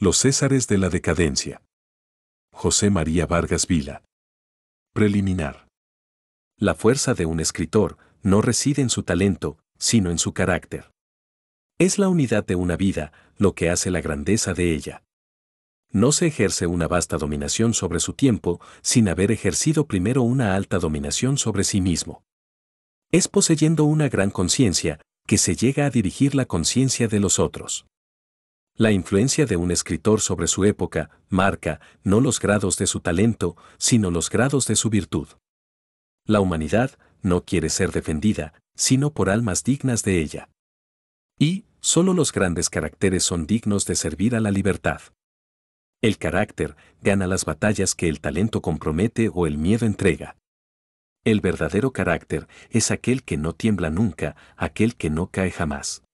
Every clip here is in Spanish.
Los Césares de la Decadencia. José María Vargas Vila. Preliminar. La fuerza de un escritor no reside en su talento, sino en su carácter. Es la unidad de una vida lo que hace la grandeza de ella. No se ejerce una vasta dominación sobre su tiempo sin haber ejercido primero una alta dominación sobre sí mismo. Es poseyendo una gran conciencia que se llega a dirigir la conciencia de los otros. La influencia de un escritor sobre su época marca no los grados de su talento, sino los grados de su virtud. La humanidad no quiere ser defendida, sino por almas dignas de ella. Y, solo los grandes caracteres son dignos de servir a la libertad. El carácter gana las batallas que el talento compromete o el miedo entrega. El verdadero carácter es aquel que no tiembla nunca, aquel que no cae jamás.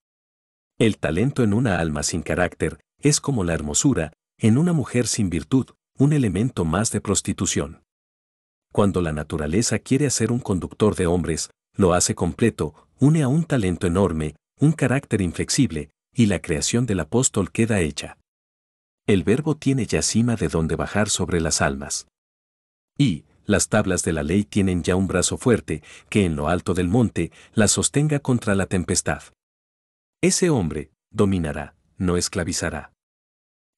El talento en una alma sin carácter es como la hermosura, en una mujer sin virtud, un elemento más de prostitución. Cuando la naturaleza quiere hacer un conductor de hombres, lo hace completo, une a un talento enorme, un carácter inflexible, y la creación del apóstol queda hecha. El verbo tiene ya cima de donde bajar sobre las almas. Y, las tablas de la ley tienen ya un brazo fuerte, que en lo alto del monte, la sostenga contra la tempestad. Ese hombre dominará, no esclavizará.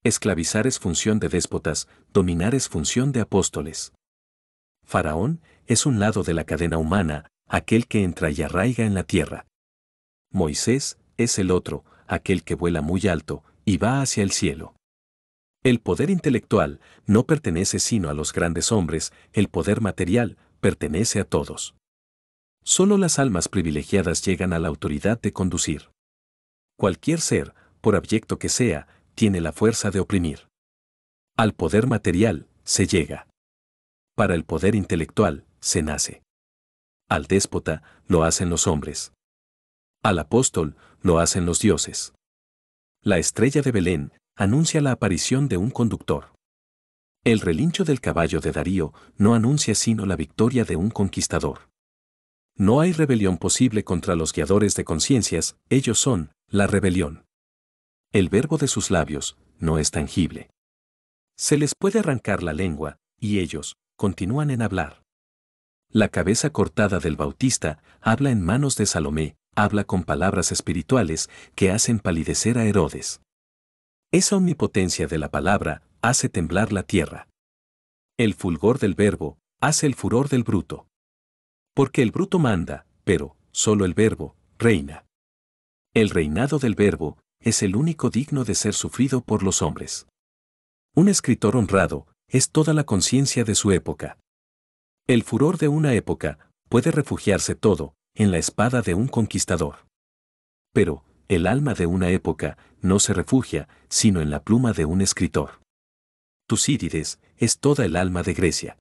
Esclavizar es función de déspotas, dominar es función de apóstoles. Faraón es un lado de la cadena humana, aquel que entra y arraiga en la tierra. Moisés es el otro, aquel que vuela muy alto y va hacia el cielo. El poder intelectual no pertenece sino a los grandes hombres, el poder material pertenece a todos. Solo las almas privilegiadas llegan a la autoridad de conducir. Cualquier ser, por abyecto que sea, tiene la fuerza de oprimir. Al poder material, se llega. Para el poder intelectual, se nace. Al déspota, lo hacen los hombres. Al apóstol, lo hacen los dioses. La estrella de Belén anuncia la aparición de un conductor. El relincho del caballo de Darío no anuncia sino la victoria de un conquistador. No hay rebelión posible contra los guiadores de conciencias, ellos son, la rebelión. El verbo de sus labios no es tangible. Se les puede arrancar la lengua, y ellos continúan en hablar. La cabeza cortada del Bautista habla en manos de Salomé, habla con palabras espirituales que hacen palidecer a Herodes. Esa omnipotencia de la palabra hace temblar la tierra. El fulgor del verbo hace el furor del bruto. Porque el bruto manda, pero solo el verbo reina. El reinado del Verbo es el único digno de ser sufrido por los hombres. Un escritor honrado es toda la conciencia de su época. El furor de una época puede refugiarse todo en la espada de un conquistador. Pero, el alma de una época no se refugia, sino en la pluma de un escritor. Tucídides es toda el alma de Grecia.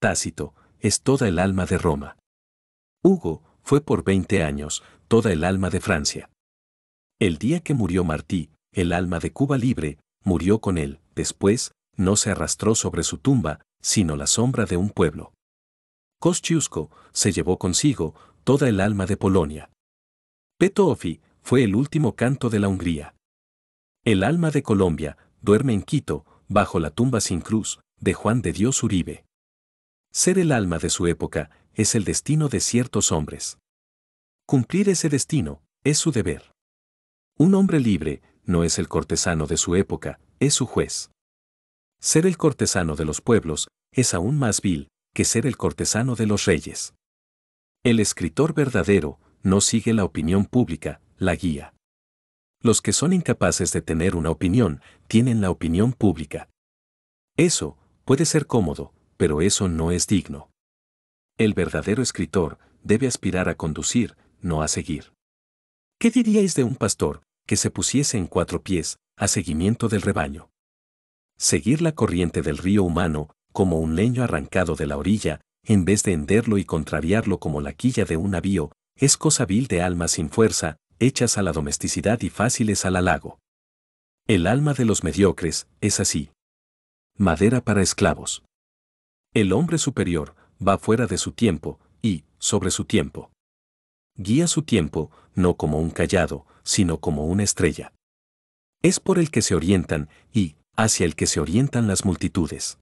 Tácito es toda el alma de Roma. Hugo fue por 20 años toda el alma de Francia. El día que murió Martí, el alma de Cuba libre, murió con él, después, no se arrastró sobre su tumba, sino la sombra de un pueblo. Kosciusko se llevó consigo toda el alma de Polonia. Petofi fue el último canto de la Hungría. El alma de Colombia duerme en Quito, bajo la tumba sin cruz, de Juan de Dios Uribe. Ser el alma de su época es el destino de ciertos hombres. Cumplir ese destino es su deber. Un hombre libre no es el cortesano de su época, es su juez. Ser el cortesano de los pueblos es aún más vil que ser el cortesano de los reyes. El escritor verdadero no sigue la opinión pública, la guía. Los que son incapaces de tener una opinión tienen la opinión pública. Eso puede ser cómodo, pero eso no es digno. El verdadero escritor debe aspirar a conducir, no a seguir. ¿Qué diríais de un pastor que se pusiese en cuatro pies, a seguimiento del rebaño? Seguir la corriente del río humano, como un leño arrancado de la orilla, en vez de henderlo y contrariarlo como la quilla de un navío, es cosa vil de almas sin fuerza, hechas a la domesticidad y fáciles al halago. El alma de los mediocres es así. Madera para esclavos. El hombre superior, va fuera de su tiempo, y, sobre su tiempo. Guía su tiempo, no como un callado, sino como una estrella. Es por el que se orientan, y, hacia el que se orientan las multitudes.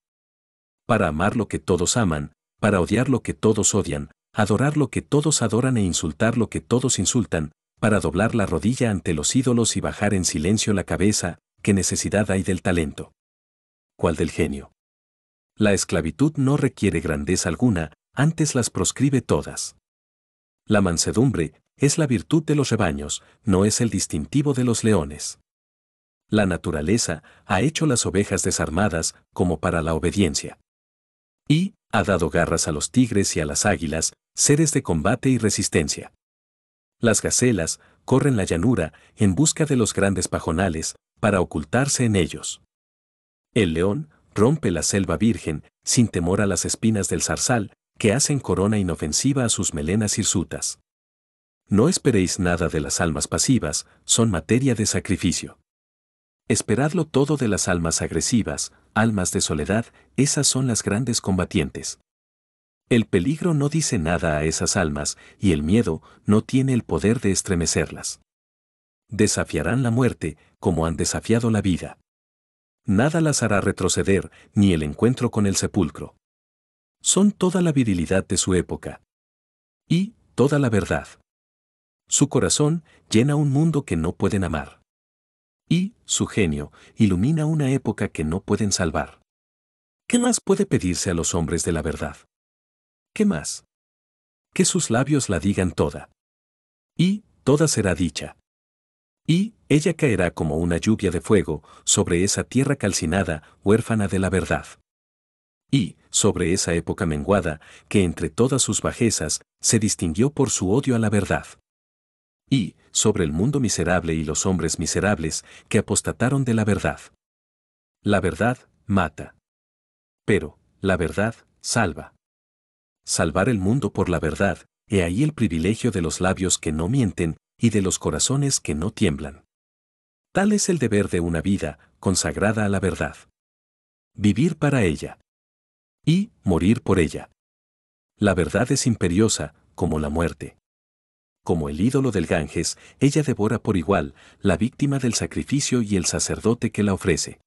Para amar lo que todos aman, para odiar lo que todos odian, adorar lo que todos adoran e insultar lo que todos insultan, para doblar la rodilla ante los ídolos y bajar en silencio la cabeza, qué necesidad hay del talento. ¿Cuál del genio? La esclavitud no requiere grandeza alguna, antes las proscribe todas. La mansedumbre es la virtud de los rebaños, no es el distintivo de los leones. La naturaleza ha hecho las ovejas desarmadas como para la obediencia. Y ha dado garras a los tigres y a las águilas, seres de combate y resistencia. Las gacelas corren la llanura en busca de los grandes pajonales para ocultarse en ellos. El león rompe la selva virgen, sin temor a las espinas del zarzal, que hacen corona inofensiva a sus melenas hirsutas. No esperéis nada de las almas pasivas, son materia de sacrificio. Esperadlo todo de las almas agresivas, almas de soledad, esas son las grandes combatientes. El peligro no dice nada a esas almas y el miedo no tiene el poder de estremecerlas. Desafiarán la muerte como han desafiado la vida nada las hará retroceder, ni el encuentro con el sepulcro. Son toda la virilidad de su época. Y toda la verdad. Su corazón llena un mundo que no pueden amar. Y su genio ilumina una época que no pueden salvar. ¿Qué más puede pedirse a los hombres de la verdad? ¿Qué más? Que sus labios la digan toda. Y toda será dicha. Y, ella caerá como una lluvia de fuego sobre esa tierra calcinada, huérfana de la verdad. Y, sobre esa época menguada, que entre todas sus bajezas, se distinguió por su odio a la verdad. Y, sobre el mundo miserable y los hombres miserables, que apostataron de la verdad. La verdad mata. Pero, la verdad salva. Salvar el mundo por la verdad, he ahí el privilegio de los labios que no mienten y de los corazones que no tiemblan. Tal es el deber de una vida consagrada a la verdad. Vivir para ella. Y morir por ella. La verdad es imperiosa, como la muerte. Como el ídolo del Ganges, ella devora por igual la víctima del sacrificio y el sacerdote que la ofrece.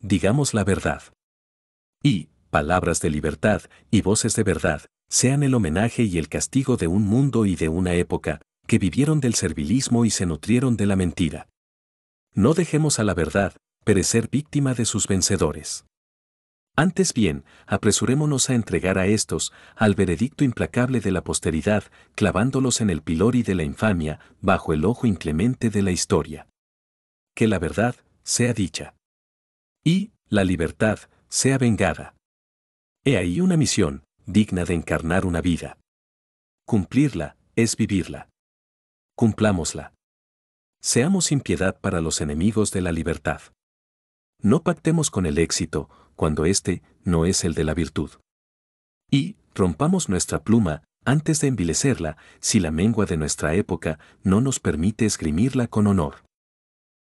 Digamos la verdad. Y, palabras de libertad y voces de verdad, sean el homenaje y el castigo de un mundo y de una época, que vivieron del servilismo y se nutrieron de la mentira. No dejemos a la verdad perecer víctima de sus vencedores. Antes bien, apresurémonos a entregar a estos al veredicto implacable de la posteridad, clavándolos en el pilori de la infamia, bajo el ojo inclemente de la historia. Que la verdad sea dicha. Y, la libertad, sea vengada. He ahí una misión, digna de encarnar una vida. Cumplirla, es vivirla. Cumplámosla. Seamos impiedad para los enemigos de la libertad. No pactemos con el éxito cuando éste no es el de la virtud. Y rompamos nuestra pluma antes de envilecerla si la mengua de nuestra época no nos permite esgrimirla con honor.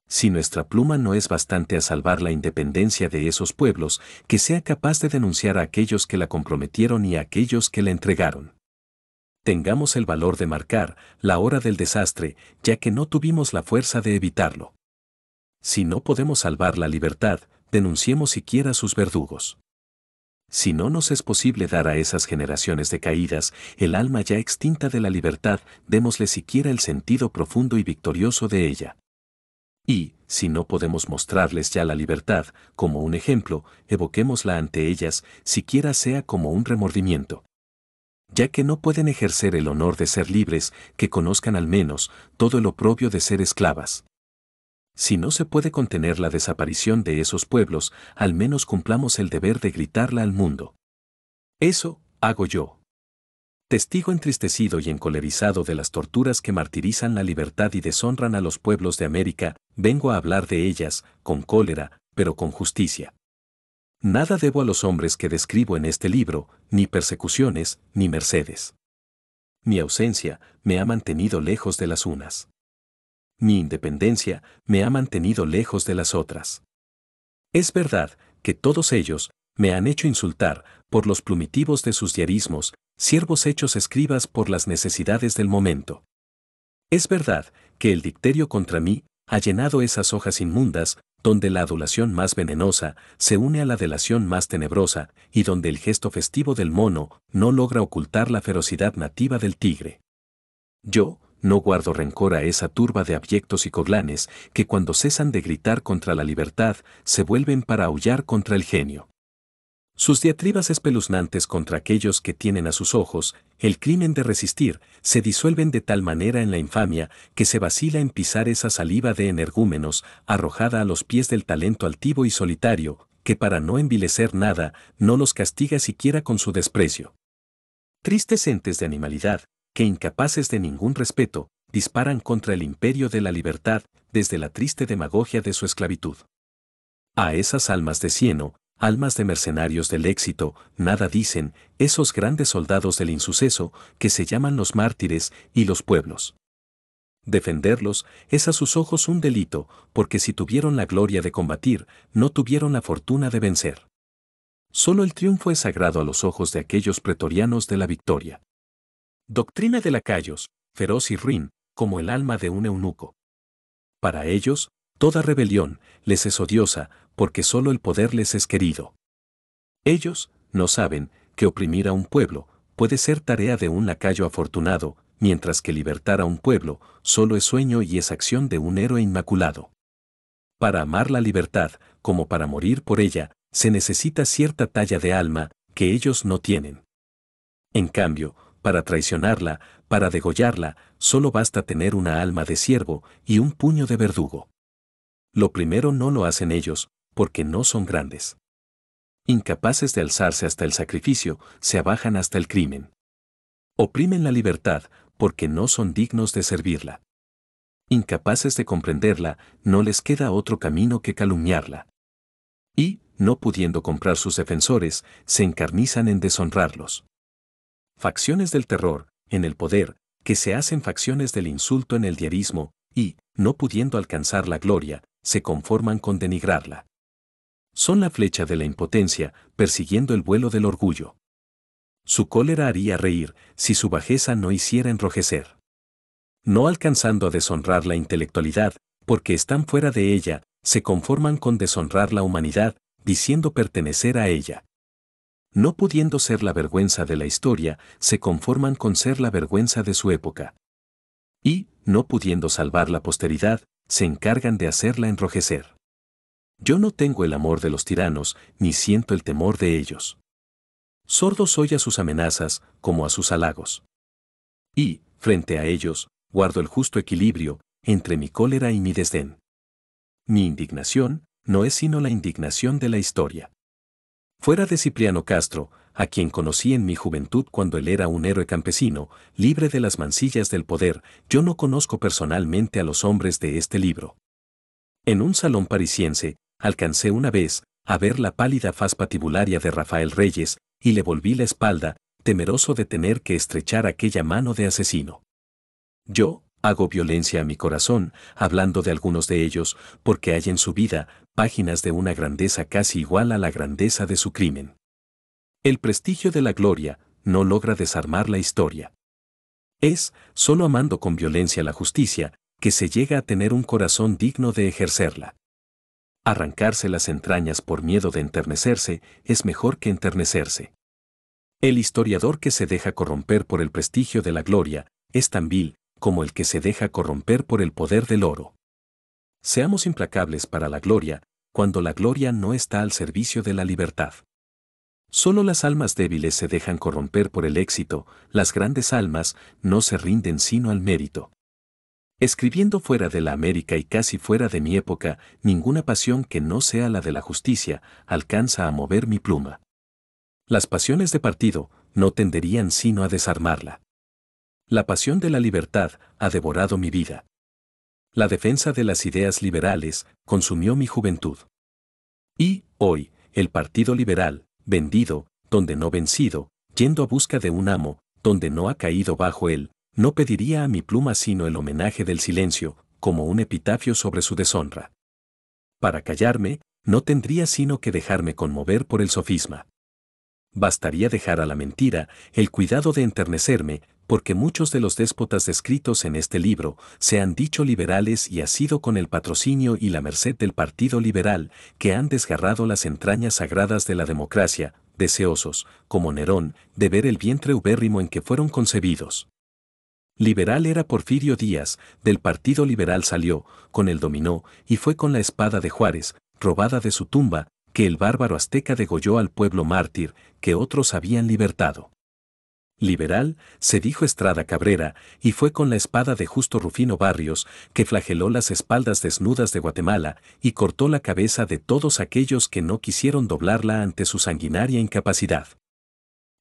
Si nuestra pluma no es bastante a salvar la independencia de esos pueblos, que sea capaz de denunciar a aquellos que la comprometieron y a aquellos que la entregaron tengamos el valor de marcar la hora del desastre, ya que no tuvimos la fuerza de evitarlo. Si no podemos salvar la libertad, denunciemos siquiera sus verdugos. Si no nos es posible dar a esas generaciones decaídas el alma ya extinta de la libertad, démosle siquiera el sentido profundo y victorioso de ella. Y, si no podemos mostrarles ya la libertad, como un ejemplo, evoquémosla ante ellas, siquiera sea como un remordimiento ya que no pueden ejercer el honor de ser libres, que conozcan al menos todo el oprobio de ser esclavas. Si no se puede contener la desaparición de esos pueblos, al menos cumplamos el deber de gritarla al mundo. Eso hago yo. Testigo entristecido y encolerizado de las torturas que martirizan la libertad y deshonran a los pueblos de América, vengo a hablar de ellas, con cólera, pero con justicia. Nada debo a los hombres que describo en este libro, ni persecuciones, ni mercedes. Mi ausencia me ha mantenido lejos de las unas. Mi independencia me ha mantenido lejos de las otras. Es verdad que todos ellos me han hecho insultar por los plumitivos de sus diarismos, siervos hechos escribas por las necesidades del momento. Es verdad que el dicterio contra mí ha llenado esas hojas inmundas, donde la adulación más venenosa se une a la delación más tenebrosa y donde el gesto festivo del mono no logra ocultar la ferocidad nativa del tigre. Yo no guardo rencor a esa turba de abyectos y coglanes que cuando cesan de gritar contra la libertad se vuelven para aullar contra el genio. Sus diatribas espeluznantes contra aquellos que tienen a sus ojos el crimen de resistir se disuelven de tal manera en la infamia que se vacila en pisar esa saliva de energúmenos arrojada a los pies del talento altivo y solitario, que para no envilecer nada no los castiga siquiera con su desprecio. Tristes entes de animalidad, que incapaces de ningún respeto, disparan contra el imperio de la libertad desde la triste demagogia de su esclavitud. A esas almas de cieno, almas de mercenarios del éxito, nada dicen, esos grandes soldados del insuceso, que se llaman los mártires y los pueblos. Defenderlos es a sus ojos un delito, porque si tuvieron la gloria de combatir, no tuvieron la fortuna de vencer. Solo el triunfo es sagrado a los ojos de aquellos pretorianos de la victoria. Doctrina de lacayos, feroz y ruin, como el alma de un eunuco. Para ellos, Toda rebelión les es odiosa, porque solo el poder les es querido. Ellos no saben que oprimir a un pueblo puede ser tarea de un lacayo afortunado, mientras que libertar a un pueblo solo es sueño y es acción de un héroe inmaculado. Para amar la libertad, como para morir por ella, se necesita cierta talla de alma que ellos no tienen. En cambio, para traicionarla, para degollarla, solo basta tener una alma de siervo y un puño de verdugo. Lo primero no lo hacen ellos, porque no son grandes. Incapaces de alzarse hasta el sacrificio, se abajan hasta el crimen. Oprimen la libertad, porque no son dignos de servirla. Incapaces de comprenderla, no les queda otro camino que calumniarla. Y, no pudiendo comprar sus defensores, se encarnizan en deshonrarlos. Facciones del terror, en el poder, que se hacen facciones del insulto en el diarismo, y, no pudiendo alcanzar la gloria, se conforman con denigrarla. Son la flecha de la impotencia, persiguiendo el vuelo del orgullo. Su cólera haría reír si su bajeza no hiciera enrojecer. No alcanzando a deshonrar la intelectualidad, porque están fuera de ella, se conforman con deshonrar la humanidad, diciendo pertenecer a ella. No pudiendo ser la vergüenza de la historia, se conforman con ser la vergüenza de su época. Y, no pudiendo salvar la posteridad, se encargan de hacerla enrojecer. Yo no tengo el amor de los tiranos, ni siento el temor de ellos. Sordo soy a sus amenazas, como a sus halagos. Y, frente a ellos, guardo el justo equilibrio entre mi cólera y mi desdén. Mi indignación no es sino la indignación de la historia. Fuera de Cipriano Castro, a quien conocí en mi juventud cuando él era un héroe campesino, libre de las mancillas del poder, yo no conozco personalmente a los hombres de este libro. En un salón parisiense, alcancé una vez a ver la pálida faz patibularia de Rafael Reyes, y le volví la espalda, temeroso de tener que estrechar aquella mano de asesino. Yo, Hago violencia a mi corazón, hablando de algunos de ellos, porque hay en su vida páginas de una grandeza casi igual a la grandeza de su crimen. El prestigio de la gloria no logra desarmar la historia. Es, solo amando con violencia la justicia, que se llega a tener un corazón digno de ejercerla. Arrancarse las entrañas por miedo de enternecerse es mejor que enternecerse. El historiador que se deja corromper por el prestigio de la gloria es tan vil como el que se deja corromper por el poder del oro. Seamos implacables para la gloria, cuando la gloria no está al servicio de la libertad. Solo las almas débiles se dejan corromper por el éxito, las grandes almas no se rinden sino al mérito. Escribiendo fuera de la América y casi fuera de mi época, ninguna pasión que no sea la de la justicia alcanza a mover mi pluma. Las pasiones de partido no tenderían sino a desarmarla. La pasión de la libertad ha devorado mi vida. La defensa de las ideas liberales consumió mi juventud. Y, hoy, el Partido Liberal, vendido, donde no vencido, yendo a busca de un amo, donde no ha caído bajo él, no pediría a mi pluma sino el homenaje del silencio, como un epitafio sobre su deshonra. Para callarme, no tendría sino que dejarme conmover por el sofisma. Bastaría dejar a la mentira el cuidado de enternecerme, porque muchos de los déspotas descritos en este libro se han dicho liberales y ha sido con el patrocinio y la merced del Partido Liberal que han desgarrado las entrañas sagradas de la democracia, deseosos, como Nerón, de ver el vientre ubérrimo en que fueron concebidos. Liberal era Porfirio Díaz, del Partido Liberal salió, con el dominó, y fue con la espada de Juárez, robada de su tumba, que el bárbaro azteca degolló al pueblo mártir, que otros habían libertado. Liberal, se dijo Estrada Cabrera, y fue con la espada de Justo Rufino Barrios, que flageló las espaldas desnudas de Guatemala y cortó la cabeza de todos aquellos que no quisieron doblarla ante su sanguinaria incapacidad.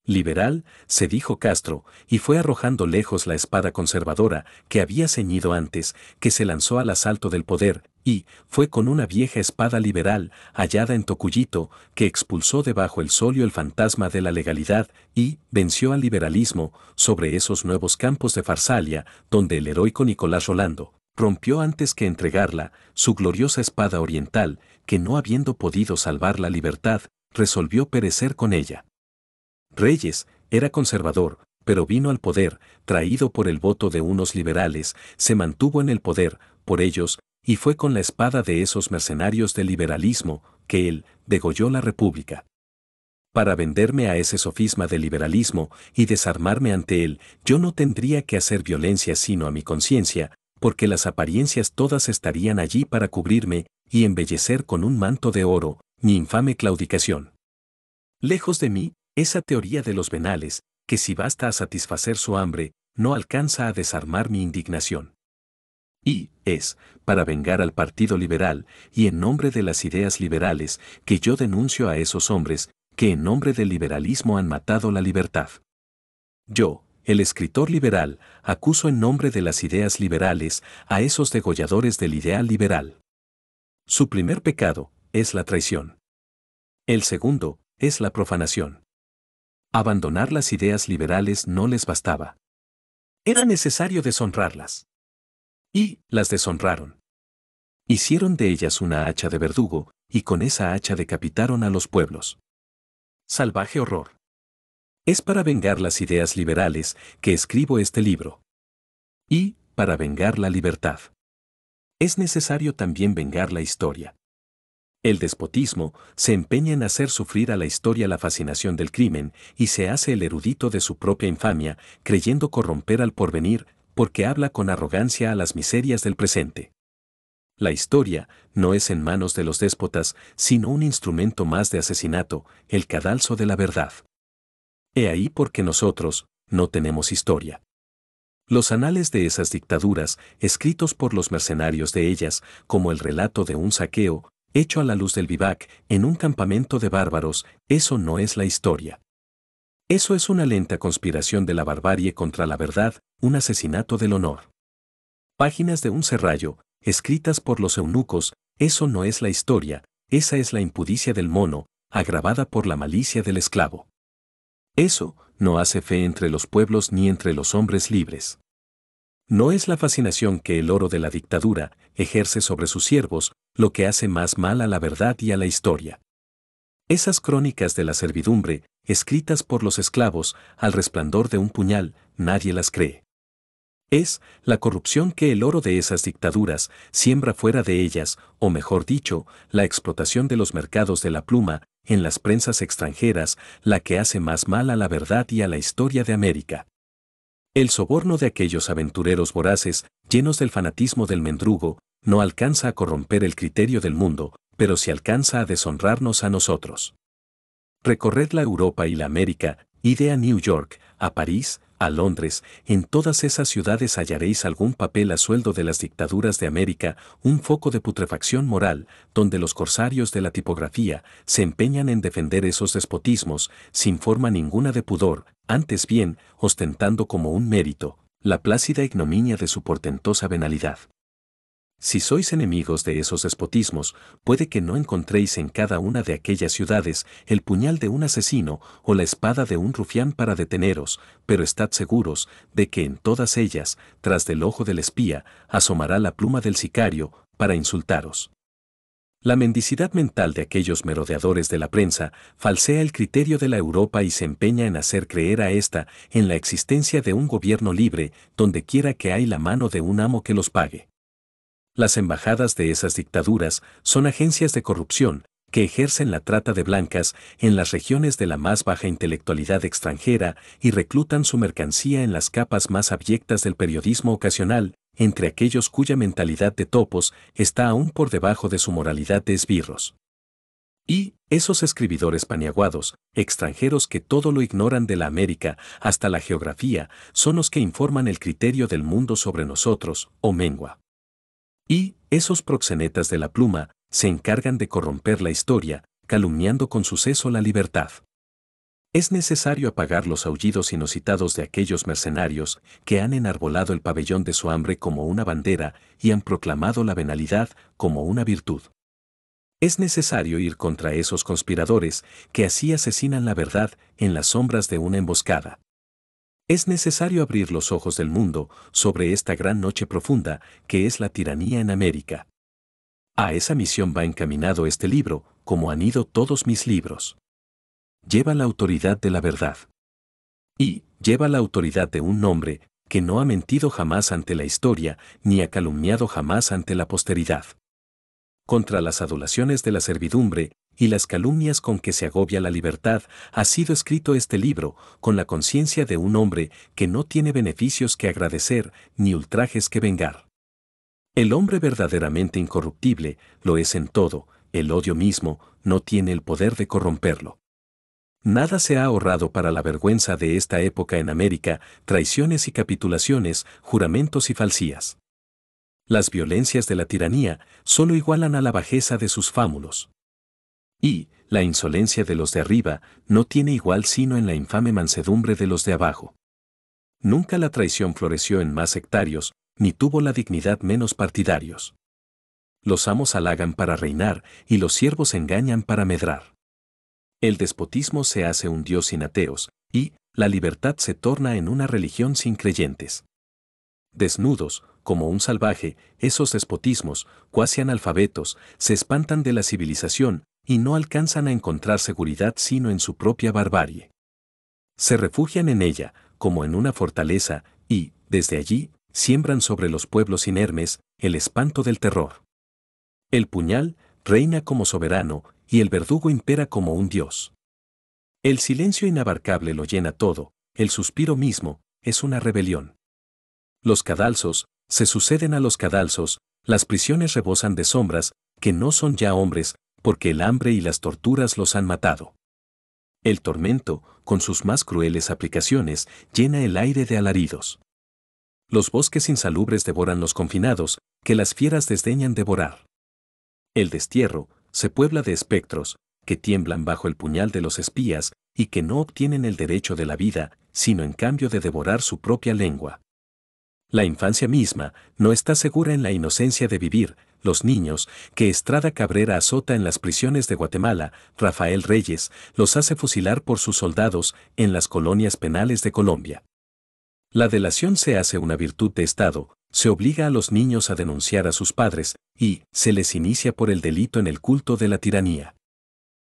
Liberal, se dijo Castro, y fue arrojando lejos la espada conservadora que había ceñido antes, que se lanzó al asalto del poder, y fue con una vieja espada liberal, hallada en Tocuyito, que expulsó debajo el solio el fantasma de la legalidad, y venció al liberalismo sobre esos nuevos campos de Farsalia, donde el heroico Nicolás Rolando rompió antes que entregarla su gloriosa espada oriental, que no habiendo podido salvar la libertad, resolvió perecer con ella. Reyes, era conservador, pero vino al poder, traído por el voto de unos liberales, se mantuvo en el poder, por ellos, y fue con la espada de esos mercenarios del liberalismo, que él, degolló la República. Para venderme a ese sofisma de liberalismo y desarmarme ante él, yo no tendría que hacer violencia sino a mi conciencia, porque las apariencias todas estarían allí para cubrirme y embellecer con un manto de oro mi infame claudicación. Lejos de mí, esa teoría de los venales, que si basta a satisfacer su hambre, no alcanza a desarmar mi indignación. Y, es, para vengar al Partido Liberal, y en nombre de las ideas liberales, que yo denuncio a esos hombres, que en nombre del liberalismo han matado la libertad. Yo, el escritor liberal, acuso en nombre de las ideas liberales a esos degolladores del ideal liberal. Su primer pecado es la traición. El segundo es la profanación. Abandonar las ideas liberales no les bastaba. Era necesario deshonrarlas. Y las deshonraron. Hicieron de ellas una hacha de verdugo, y con esa hacha decapitaron a los pueblos. Salvaje horror. Es para vengar las ideas liberales que escribo este libro. Y, para vengar la libertad. Es necesario también vengar la historia. El despotismo se empeña en hacer sufrir a la historia la fascinación del crimen y se hace el erudito de su propia infamia, creyendo corromper al porvenir, porque habla con arrogancia a las miserias del presente. La historia no es en manos de los déspotas, sino un instrumento más de asesinato, el cadalso de la verdad. He ahí porque nosotros no tenemos historia. Los anales de esas dictaduras, escritos por los mercenarios de ellas, como el relato de un saqueo, hecho a la luz del vivac, en un campamento de bárbaros, eso no es la historia. Eso es una lenta conspiración de la barbarie contra la verdad, un asesinato del honor. Páginas de un serrallo, escritas por los eunucos, eso no es la historia, esa es la impudicia del mono, agravada por la malicia del esclavo. Eso no hace fe entre los pueblos ni entre los hombres libres. No es la fascinación que el oro de la dictadura ejerce sobre sus siervos, lo que hace más mal a la verdad y a la historia. Esas crónicas de la servidumbre, escritas por los esclavos, al resplandor de un puñal, nadie las cree. Es la corrupción que el oro de esas dictaduras siembra fuera de ellas, o mejor dicho, la explotación de los mercados de la pluma, en las prensas extranjeras, la que hace más mal a la verdad y a la historia de América. El soborno de aquellos aventureros voraces, llenos del fanatismo del mendrugo, no alcanza a corromper el criterio del mundo, pero sí alcanza a deshonrarnos a nosotros. Recorred la Europa y la América, ide a New York, a París, a Londres, en todas esas ciudades hallaréis algún papel a sueldo de las dictaduras de América, un foco de putrefacción moral, donde los corsarios de la tipografía se empeñan en defender esos despotismos, sin forma ninguna de pudor, antes bien ostentando como un mérito, la plácida ignominia de su portentosa venalidad. Si sois enemigos de esos despotismos, puede que no encontréis en cada una de aquellas ciudades el puñal de un asesino o la espada de un rufián para deteneros, pero estad seguros de que en todas ellas, tras del ojo del espía, asomará la pluma del sicario, para insultaros. La mendicidad mental de aquellos merodeadores de la prensa falsea el criterio de la Europa y se empeña en hacer creer a ésta en la existencia de un gobierno libre donde quiera que hay la mano de un amo que los pague. Las embajadas de esas dictaduras son agencias de corrupción que ejercen la trata de blancas en las regiones de la más baja intelectualidad extranjera y reclutan su mercancía en las capas más abyectas del periodismo ocasional, entre aquellos cuya mentalidad de topos está aún por debajo de su moralidad de esbirros. Y, esos escribidores paniaguados, extranjeros que todo lo ignoran de la América hasta la geografía, son los que informan el criterio del mundo sobre nosotros, o mengua. Y, esos proxenetas de la pluma, se encargan de corromper la historia, calumniando con suceso la libertad. Es necesario apagar los aullidos inocitados de aquellos mercenarios que han enarbolado el pabellón de su hambre como una bandera y han proclamado la venalidad como una virtud. Es necesario ir contra esos conspiradores que así asesinan la verdad en las sombras de una emboscada. Es necesario abrir los ojos del mundo sobre esta gran noche profunda que es la tiranía en América. A esa misión va encaminado este libro, como han ido todos mis libros. Lleva la autoridad de la verdad. Y lleva la autoridad de un hombre que no ha mentido jamás ante la historia ni ha calumniado jamás ante la posteridad. Contra las adulaciones de la servidumbre y las calumnias con que se agobia la libertad, ha sido escrito este libro, con la conciencia de un hombre que no tiene beneficios que agradecer ni ultrajes que vengar. El hombre verdaderamente incorruptible lo es en todo, el odio mismo no tiene el poder de corromperlo. Nada se ha ahorrado para la vergüenza de esta época en América, traiciones y capitulaciones, juramentos y falsías. Las violencias de la tiranía solo igualan a la bajeza de sus fámulos. Y, la insolencia de los de arriba no tiene igual sino en la infame mansedumbre de los de abajo. Nunca la traición floreció en más sectarios, ni tuvo la dignidad menos partidarios. Los amos halagan para reinar y los siervos engañan para medrar. El despotismo se hace un dios sin ateos, y la libertad se torna en una religión sin creyentes. Desnudos, como un salvaje, esos despotismos, cuasi analfabetos, se espantan de la civilización y no alcanzan a encontrar seguridad sino en su propia barbarie. Se refugian en ella, como en una fortaleza, y, desde allí, siembran sobre los pueblos inermes el espanto del terror. El puñal reina como soberano y el verdugo impera como un dios. El silencio inabarcable lo llena todo, el suspiro mismo es una rebelión. Los cadalsos se suceden a los cadalsos, las prisiones rebosan de sombras que no son ya hombres, porque el hambre y las torturas los han matado. El tormento, con sus más crueles aplicaciones, llena el aire de alaridos. Los bosques insalubres devoran los confinados, que las fieras desdeñan devorar. El destierro se puebla de espectros, que tiemblan bajo el puñal de los espías y que no obtienen el derecho de la vida, sino en cambio de devorar su propia lengua. La infancia misma no está segura en la inocencia de vivir, los niños, que Estrada Cabrera azota en las prisiones de Guatemala, Rafael Reyes, los hace fusilar por sus soldados en las colonias penales de Colombia. La delación se hace una virtud de Estado, se obliga a los niños a denunciar a sus padres, y se les inicia por el delito en el culto de la tiranía.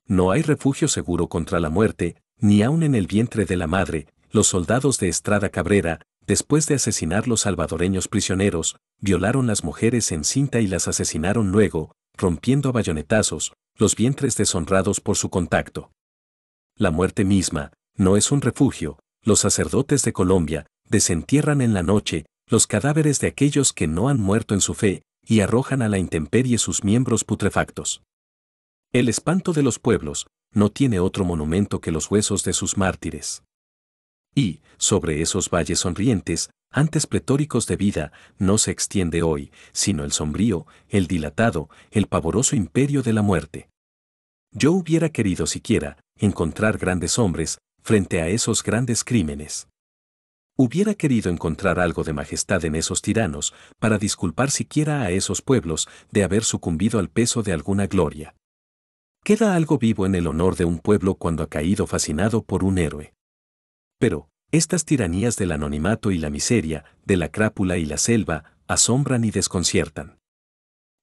No hay refugio seguro contra la muerte, ni aun en el vientre de la madre, los soldados de Estrada Cabrera después de asesinar los salvadoreños prisioneros, violaron las mujeres en cinta y las asesinaron luego, rompiendo a bayonetazos, los vientres deshonrados por su contacto. La muerte misma, no es un refugio, los sacerdotes de Colombia desentierran en la noche los cadáveres de aquellos que no han muerto en su fe y arrojan a la intemperie sus miembros putrefactos. El espanto de los pueblos no tiene otro monumento que los huesos de sus mártires. Y, sobre esos valles sonrientes, antes pletóricos de vida, no se extiende hoy, sino el sombrío, el dilatado, el pavoroso imperio de la muerte. Yo hubiera querido siquiera encontrar grandes hombres frente a esos grandes crímenes. Hubiera querido encontrar algo de majestad en esos tiranos para disculpar siquiera a esos pueblos de haber sucumbido al peso de alguna gloria. Queda algo vivo en el honor de un pueblo cuando ha caído fascinado por un héroe. Pero, estas tiranías del anonimato y la miseria, de la crápula y la selva, asombran y desconciertan.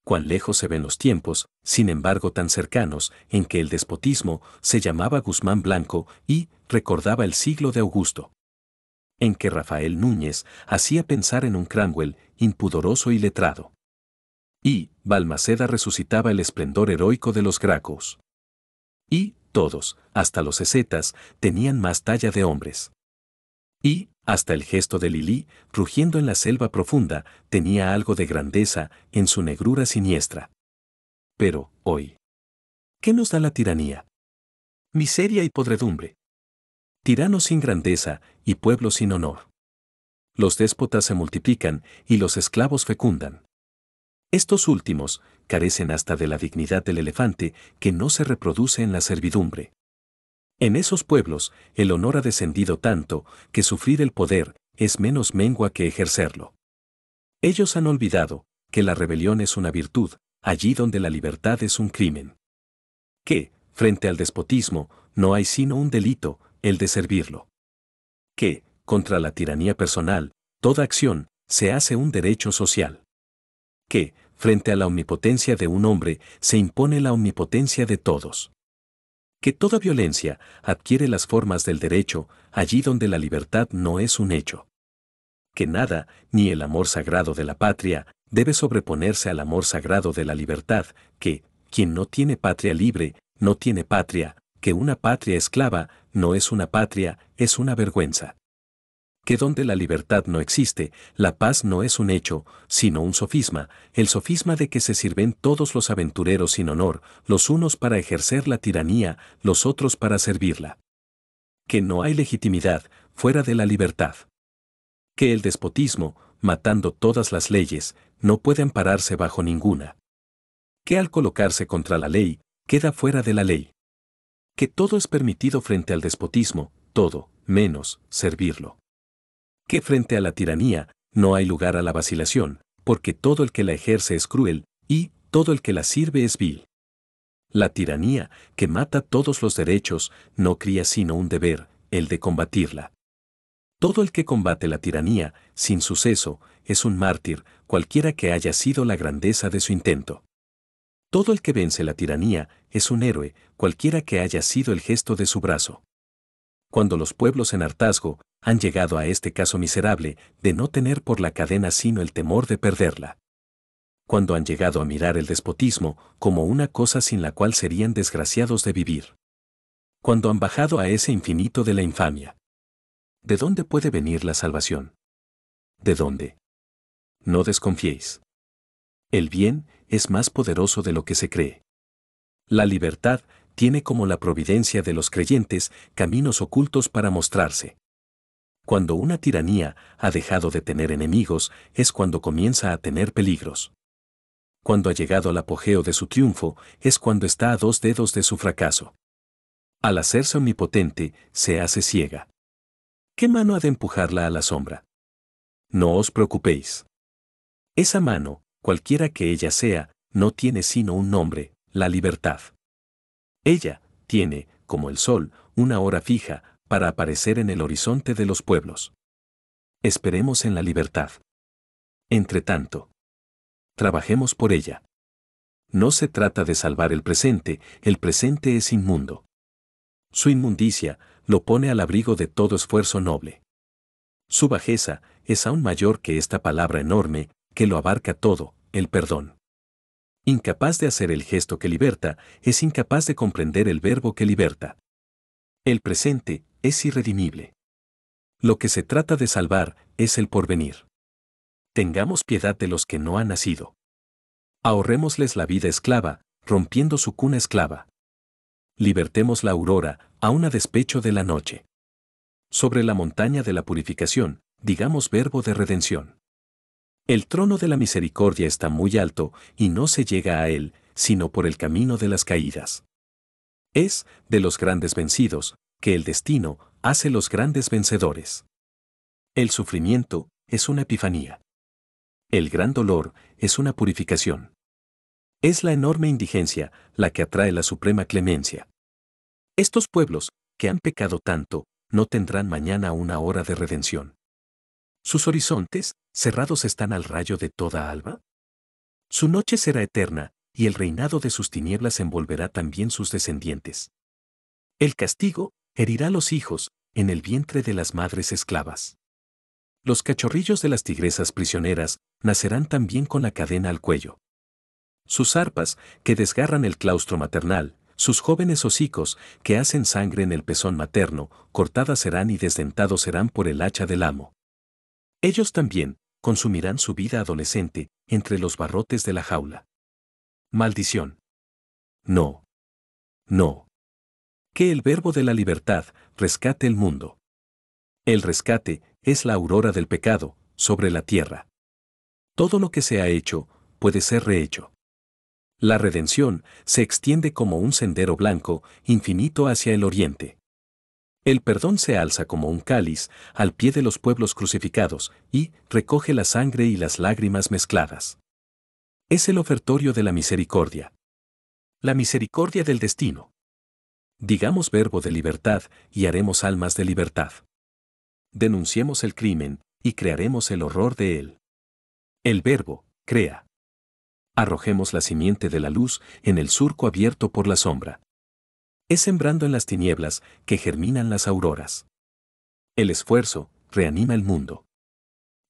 Cuán lejos se ven los tiempos, sin embargo tan cercanos, en que el despotismo se llamaba Guzmán Blanco y recordaba el siglo de Augusto. En que Rafael Núñez hacía pensar en un Cranwell impudoroso y letrado. Y, Balmaceda resucitaba el esplendor heroico de los Gracos. Y, todos, hasta los esetas, tenían más talla de hombres. Y, hasta el gesto de Lili, rugiendo en la selva profunda, tenía algo de grandeza en su negrura siniestra. Pero, hoy, ¿qué nos da la tiranía? Miseria y podredumbre. Tiranos sin grandeza y pueblos sin honor. Los déspotas se multiplican y los esclavos fecundan. Estos últimos carecen hasta de la dignidad del elefante que no se reproduce en la servidumbre. En esos pueblos, el honor ha descendido tanto que sufrir el poder es menos mengua que ejercerlo. Ellos han olvidado que la rebelión es una virtud, allí donde la libertad es un crimen. Que, frente al despotismo, no hay sino un delito, el de servirlo. Que, contra la tiranía personal, toda acción se hace un derecho social. Que, frente a la omnipotencia de un hombre, se impone la omnipotencia de todos. Que toda violencia adquiere las formas del derecho, allí donde la libertad no es un hecho. Que nada, ni el amor sagrado de la patria, debe sobreponerse al amor sagrado de la libertad, que, quien no tiene patria libre, no tiene patria, que una patria esclava, no es una patria, es una vergüenza que donde la libertad no existe, la paz no es un hecho, sino un sofisma, el sofisma de que se sirven todos los aventureros sin honor, los unos para ejercer la tiranía, los otros para servirla. Que no hay legitimidad fuera de la libertad. Que el despotismo, matando todas las leyes, no puede ampararse bajo ninguna. Que al colocarse contra la ley, queda fuera de la ley. Que todo es permitido frente al despotismo, todo, menos, servirlo que frente a la tiranía no hay lugar a la vacilación, porque todo el que la ejerce es cruel, y todo el que la sirve es vil. La tiranía, que mata todos los derechos, no cría sino un deber, el de combatirla. Todo el que combate la tiranía, sin suceso, es un mártir, cualquiera que haya sido la grandeza de su intento. Todo el que vence la tiranía, es un héroe, cualquiera que haya sido el gesto de su brazo. Cuando los pueblos en hartazgo han llegado a este caso miserable de no tener por la cadena sino el temor de perderla. Cuando han llegado a mirar el despotismo como una cosa sin la cual serían desgraciados de vivir. Cuando han bajado a ese infinito de la infamia. ¿De dónde puede venir la salvación? ¿De dónde? No desconfiéis. El bien es más poderoso de lo que se cree. La libertad tiene como la providencia de los creyentes caminos ocultos para mostrarse. Cuando una tiranía ha dejado de tener enemigos es cuando comienza a tener peligros. Cuando ha llegado al apogeo de su triunfo es cuando está a dos dedos de su fracaso. Al hacerse omnipotente, se hace ciega. ¿Qué mano ha de empujarla a la sombra? No os preocupéis. Esa mano, cualquiera que ella sea, no tiene sino un nombre, la libertad. Ella tiene, como el sol, una hora fija, para aparecer en el horizonte de los pueblos. Esperemos en la libertad. Entre tanto, trabajemos por ella. No se trata de salvar el presente, el presente es inmundo. Su inmundicia lo pone al abrigo de todo esfuerzo noble. Su bajeza es aún mayor que esta palabra enorme, que lo abarca todo, el perdón. Incapaz de hacer el gesto que liberta, es incapaz de comprender el verbo que liberta. El presente es irredimible. Lo que se trata de salvar es el porvenir. Tengamos piedad de los que no han nacido. Ahorrémosles la vida esclava, rompiendo su cuna esclava. Libertemos la aurora, aún a despecho de la noche. Sobre la montaña de la purificación, digamos verbo de redención. El trono de la misericordia está muy alto y no se llega a él, sino por el camino de las caídas. Es, de los grandes vencidos, que el destino hace los grandes vencedores. El sufrimiento es una epifanía. El gran dolor es una purificación. Es la enorme indigencia la que atrae la suprema clemencia. Estos pueblos, que han pecado tanto, no tendrán mañana una hora de redención. Sus horizontes, cerrados están al rayo de toda alba. Su noche será eterna, y el reinado de sus tinieblas envolverá también sus descendientes. El castigo herirá los hijos, en el vientre de las madres esclavas. Los cachorrillos de las tigresas prisioneras nacerán también con la cadena al cuello. Sus arpas, que desgarran el claustro maternal, sus jóvenes hocicos, que hacen sangre en el pezón materno, cortadas serán y desdentados serán por el hacha del amo. Ellos también, consumirán su vida adolescente, entre los barrotes de la jaula. Maldición. No. No. Que el verbo de la libertad rescate el mundo. El rescate es la aurora del pecado sobre la tierra. Todo lo que se ha hecho puede ser rehecho. La redención se extiende como un sendero blanco infinito hacia el oriente. El perdón se alza como un cáliz al pie de los pueblos crucificados y recoge la sangre y las lágrimas mezcladas. Es el ofertorio de la misericordia. La misericordia del destino. Digamos verbo de libertad y haremos almas de libertad. Denunciemos el crimen y crearemos el horror de él. El verbo, crea. Arrojemos la simiente de la luz en el surco abierto por la sombra. Es sembrando en las tinieblas que germinan las auroras. El esfuerzo reanima el mundo.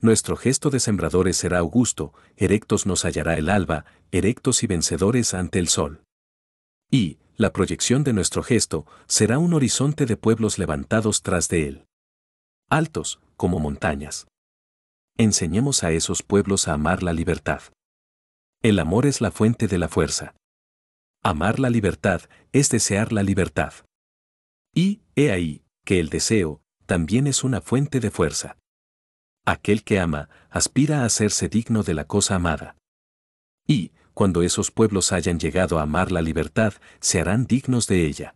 Nuestro gesto de sembradores será augusto, erectos nos hallará el alba, erectos y vencedores ante el sol. Y, la proyección de nuestro gesto será un horizonte de pueblos levantados tras de él. Altos, como montañas. Enseñemos a esos pueblos a amar la libertad. El amor es la fuente de la fuerza. Amar la libertad es desear la libertad. Y, he ahí, que el deseo, también es una fuente de fuerza. Aquel que ama, aspira a hacerse digno de la cosa amada. Y, cuando esos pueblos hayan llegado a amar la libertad, se harán dignos de ella.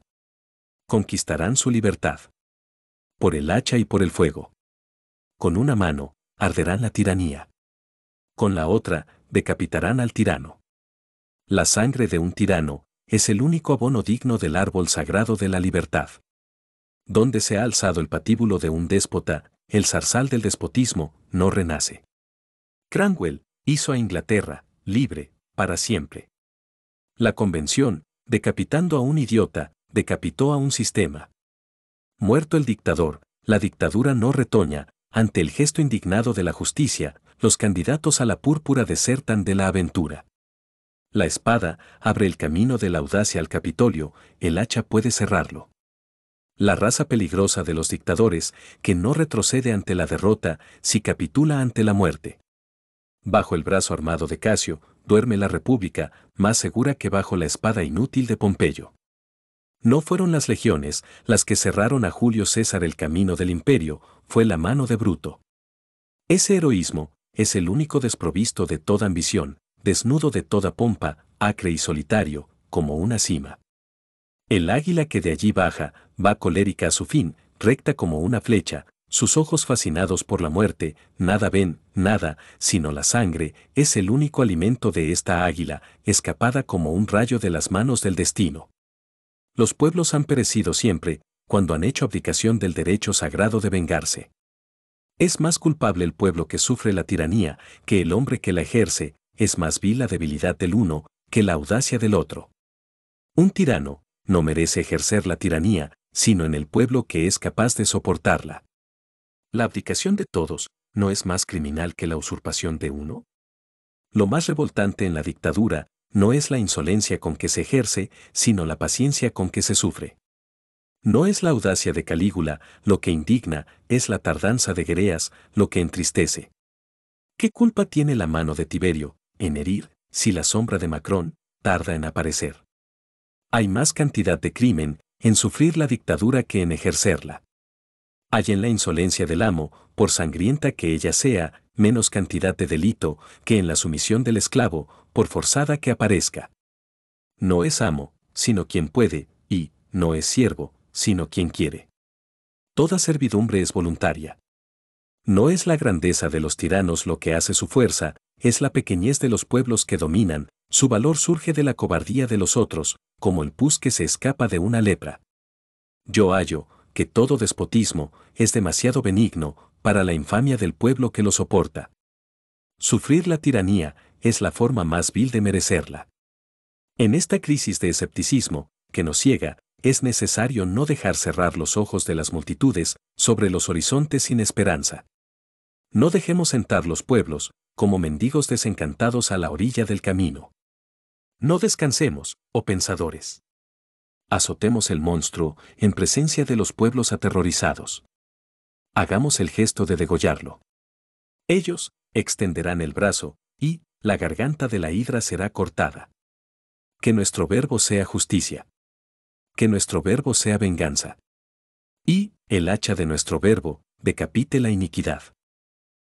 Conquistarán su libertad. Por el hacha y por el fuego. Con una mano, arderán la tiranía. Con la otra, decapitarán al tirano. La sangre de un tirano es el único abono digno del árbol sagrado de la libertad. Donde se ha alzado el patíbulo de un déspota, el zarzal del despotismo no renace. Cranwell hizo a Inglaterra, libre, para siempre. La convención, decapitando a un idiota, decapitó a un sistema. Muerto el dictador, la dictadura no retoña, ante el gesto indignado de la justicia, los candidatos a la púrpura desertan de la aventura. La espada abre el camino de la audacia al Capitolio, el hacha puede cerrarlo. La raza peligrosa de los dictadores que no retrocede ante la derrota si capitula ante la muerte. Bajo el brazo armado de Casio, duerme la República, más segura que bajo la espada inútil de Pompeyo. No fueron las legiones las que cerraron a Julio César el camino del imperio, fue la mano de Bruto. Ese heroísmo es el único desprovisto de toda ambición, desnudo de toda pompa, acre y solitario, como una cima. El águila que de allí baja, va colérica a su fin, recta como una flecha, sus ojos fascinados por la muerte, nada ven, nada, sino la sangre, es el único alimento de esta águila, escapada como un rayo de las manos del destino. Los pueblos han perecido siempre, cuando han hecho abdicación del derecho sagrado de vengarse. Es más culpable el pueblo que sufre la tiranía, que el hombre que la ejerce, es más vil la debilidad del uno, que la audacia del otro. Un tirano, no merece ejercer la tiranía, sino en el pueblo que es capaz de soportarla. ¿La abdicación de todos no es más criminal que la usurpación de uno? Lo más revoltante en la dictadura no es la insolencia con que se ejerce, sino la paciencia con que se sufre. No es la audacia de Calígula lo que indigna, es la tardanza de Gereas lo que entristece. ¿Qué culpa tiene la mano de Tiberio en herir si la sombra de Macron tarda en aparecer? Hay más cantidad de crimen en sufrir la dictadura que en ejercerla hay en la insolencia del amo, por sangrienta que ella sea, menos cantidad de delito que en la sumisión del esclavo, por forzada que aparezca. No es amo, sino quien puede, y no es siervo, sino quien quiere. Toda servidumbre es voluntaria. No es la grandeza de los tiranos lo que hace su fuerza, es la pequeñez de los pueblos que dominan, su valor surge de la cobardía de los otros, como el pus que se escapa de una lepra. Yo hallo, que todo despotismo es demasiado benigno para la infamia del pueblo que lo soporta. Sufrir la tiranía es la forma más vil de merecerla. En esta crisis de escepticismo, que nos ciega, es necesario no dejar cerrar los ojos de las multitudes sobre los horizontes sin esperanza. No dejemos sentar los pueblos, como mendigos desencantados a la orilla del camino. No descansemos, oh pensadores azotemos el monstruo en presencia de los pueblos aterrorizados. Hagamos el gesto de degollarlo. Ellos extenderán el brazo, y la garganta de la hidra será cortada. Que nuestro verbo sea justicia. Que nuestro verbo sea venganza. Y el hacha de nuestro verbo decapite la iniquidad.